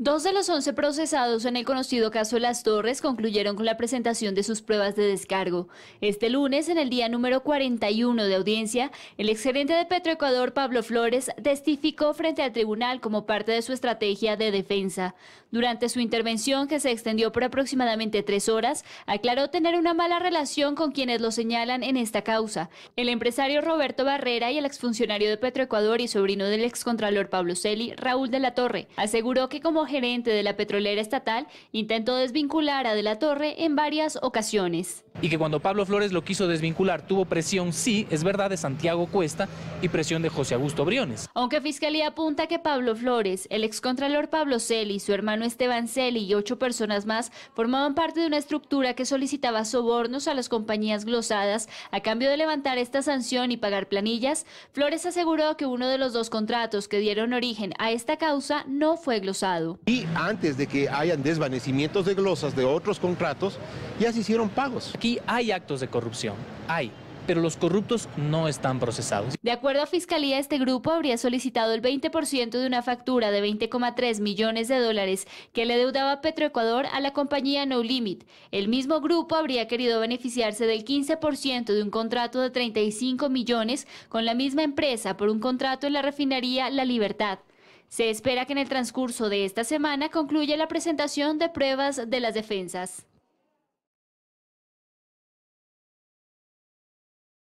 Dos de los 11 procesados en el conocido caso Las Torres concluyeron con la presentación de sus pruebas de descargo. Este lunes, en el día número 41 de audiencia, el exgerente de Petroecuador, Pablo Flores, testificó frente al tribunal como parte de su estrategia de defensa. Durante su intervención, que se extendió por aproximadamente tres horas, aclaró tener una mala relación con quienes lo señalan en esta causa. El empresario Roberto Barrera y el exfuncionario de Petroecuador y sobrino del excontralor Pablo Celi, Raúl de la Torre, aseguró que como gerente de la petrolera estatal, intentó desvincular a De la Torre en varias ocasiones y que cuando Pablo Flores lo quiso desvincular tuvo presión, sí, es verdad, de Santiago Cuesta y presión de José Augusto Briones. Aunque Fiscalía apunta que Pablo Flores, el excontralor Pablo Celi, su hermano Esteban Celi y ocho personas más formaban parte de una estructura que solicitaba sobornos a las compañías glosadas a cambio de levantar esta sanción y pagar planillas, Flores aseguró que uno de los dos contratos que dieron origen a esta causa no fue glosado. Y antes de que hayan desvanecimientos de glosas de otros contratos, ya se hicieron pagos hay actos de corrupción, hay, pero los corruptos no están procesados. De acuerdo a Fiscalía, este grupo habría solicitado el 20% de una factura de 20,3 millones de dólares que le deudaba Petroecuador a la compañía No Limit. El mismo grupo habría querido beneficiarse del 15% de un contrato de 35 millones con la misma empresa por un contrato en la refinería La Libertad. Se espera que en el transcurso de esta semana concluya la presentación de pruebas de las defensas.